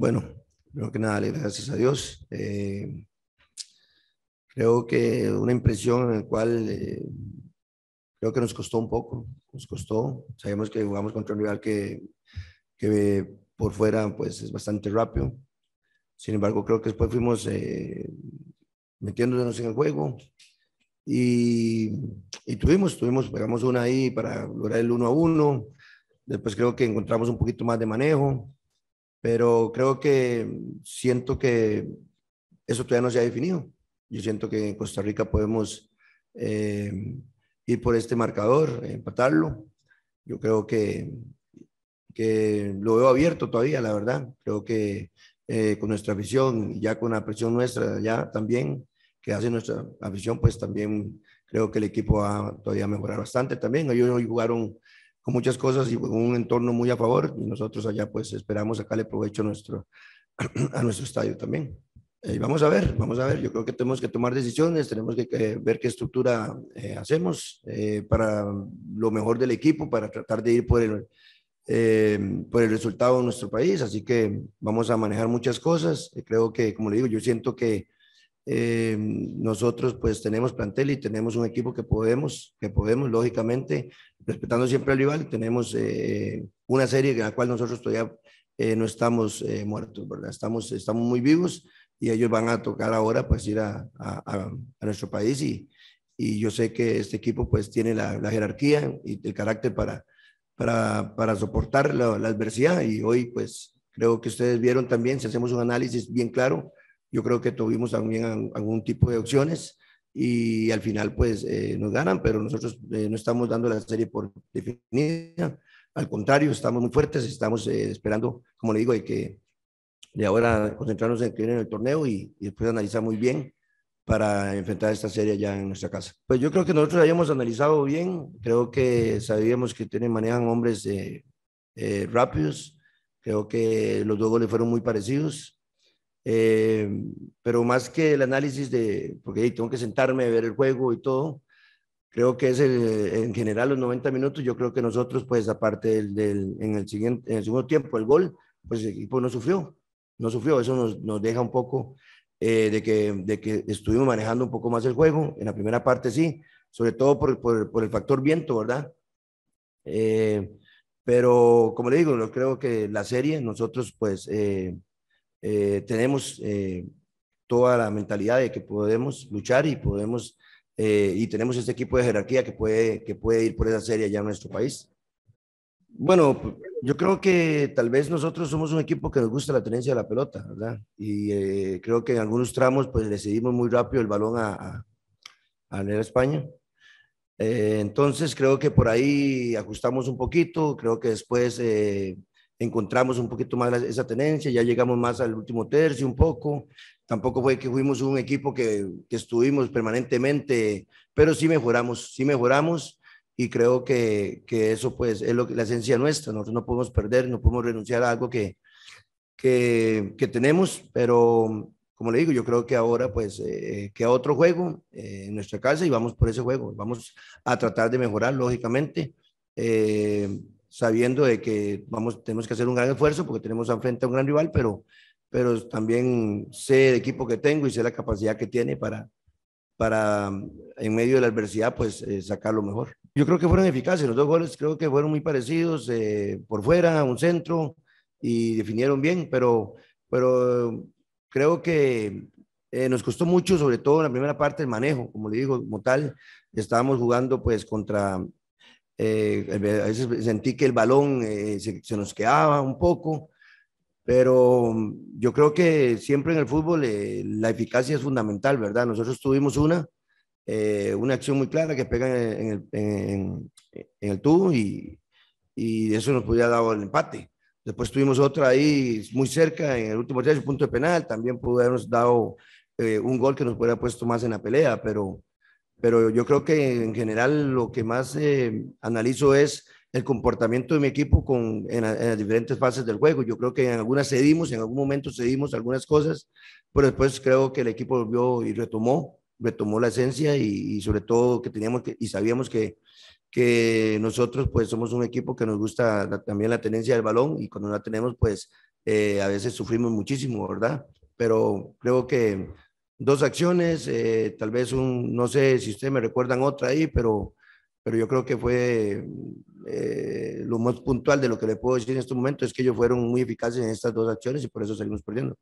Bueno, creo que nada, gracias a Dios. Eh, creo que una impresión en la cual eh, creo que nos costó un poco, nos costó. Sabemos que jugamos contra un rival que, que por fuera pues, es bastante rápido. Sin embargo, creo que después fuimos eh, metiéndonos en el juego y, tuvimos, tuvimos, pegamos una ahí para lograr el 1 a 1. Después creo que encontramos un poquito más de manejo pero creo que mm, siento que eso todavía no se ha definido. Yo siento que en Costa Rica podemos eh, ir por este marcador, empatarlo. Yo creo que, lo veo abierto todavía, la verdad. Creo que eh, con nuestra afición, ya con la presión nuestra, ya también, que hace nuestra afición, pues también creo que el equipo va todavía a mejorar bastante también. Ellos hoy jugaron muchas cosas y con un entorno muy a favor. Y nosotros allá pues esperamos sacarle provecho a nuestro, a nuestro estadio también. Eh, vamos a ver, vamos a ver. Yo creo que tenemos que tomar decisiones, tenemos que, ver qué estructura eh, hacemos eh, para lo mejor del equipo, para tratar de ir por el, por el resultado de nuestro país. Así que vamos a manejar muchas cosas. creo que, como le digo, yo siento que nosotros pues tenemos plantel y tenemos un equipo que podemos, que podemos, lógicamente, respetando siempre al rival, tenemos eh, una serie en la cual nosotros todavía eh, no estamos eh, muertos, Estamos, estamos muy vivos y ellos van a tocar ahora pues ir a, a, nuestro país y, y, yo sé que este equipo pues tiene la, jerarquía y el carácter para, para, para soportar la, adversidad y hoy pues creo que ustedes vieron también, si hacemos un análisis bien claro, yo creo que tuvimos también algún tipo de opciones y al final pues eh, nos ganan, pero nosotros eh, no estamos dando la serie por definida, al contrario, estamos muy fuertes, estamos eh, esperando, como le digo, de que de ahora concentrarnos en el torneo y, después analizar muy bien para enfrentar esta serie ya en nuestra casa. Pues yo creo que nosotros habíamos analizado bien, creo que sabíamos que tienen, manejan hombres rápidos, creo que los dos goles fueron muy parecidos, eh, pero más que el análisis de, porque ahí tengo que sentarme, a ver el juego y todo, creo que es en general los 90 minutos, yo creo que nosotros, pues aparte del, en, el siguiente, en el segundo tiempo, el gol, pues el equipo no sufrió, no sufrió, eso nos, deja un poco eh, de, que, de que estuvimos manejando un poco más el juego, en la primera parte sí, sobre todo por, por el factor viento, ¿verdad? Eh, pero como le digo, yo creo que la serie, nosotros pues eh, tenemos eh, toda la mentalidad de que podemos luchar y podemos eh, y tenemos este equipo de jerarquía que puede, que puede ir por esa serie allá en nuestro país. Bueno, yo creo que tal vez nosotros somos un equipo que nos gusta la tenencia de la pelota, ¿verdad? Y creo que en algunos tramos pues le muy rápido el balón a, a, a España. entonces creo que por ahí ajustamos un poquito, creo que después encontramos un poquito más esa tenencia, ya llegamos más al último tercio un poco, tampoco fue que fuimos un equipo que, que estuvimos permanentemente, pero sí mejoramos, sí mejoramos y creo que, que eso pues es lo, la esencia nuestra, nosotros no podemos perder, no podemos renunciar a algo que, que, que tenemos, pero como le digo, yo creo que ahora pues que eh, queda otro juego eh, en nuestra casa y vamos por ese juego, vamos a tratar de mejorar lógicamente. Eh, sabiendo de que vamos, tenemos que hacer un gran esfuerzo porque tenemos enfrente a un gran rival, pero, pero también sé el equipo que tengo y sé la capacidad que tiene para, para en medio de la adversidad, pues eh, sacar lo mejor. Yo creo que fueron eficaces, los dos goles creo que fueron muy parecidos, eh, por fuera, un centro, y definieron bien, pero, pero creo que eh, nos costó mucho, sobre todo en la primera parte, el manejo, como le digo, como tal, estábamos jugando pues contra eh, a veces sentí que el balón eh, se, se, nos quedaba un poco, pero mm, yo creo que siempre en el fútbol eh, la eficacia es fundamental, ¿verdad? Nosotros tuvimos una, una acción muy clara que pega en el, en, el tubo y, y, eso nos podía dar el empate. Después tuvimos otra ahí muy cerca en el último tercio, punto de penal, también pudo habernos dado un gol que nos hubiera puesto más en la pelea, pero pero yo creo que en general lo que más eh, analizo es el comportamiento de mi equipo con, en, las diferentes fases del juego. Yo creo que en algunas cedimos, en algún momento cedimos algunas cosas, pero después creo que el equipo volvió y retomó, retomó la esencia y, sobre todo que teníamos que, y sabíamos que, que nosotros pues somos un equipo que nos gusta también la tenencia del balón y cuando no la tenemos pues eh, a veces sufrimos muchísimo, ¿verdad? Pero creo que dos acciones, eh, tal vez un, no sé si ustedes me recuerdan otra ahí, pero, pero yo creo que fue eh, lo más puntual de lo que le puedo decir en este momento es que ellos fueron muy eficaces en estas dos acciones y por eso seguimos perdiendo.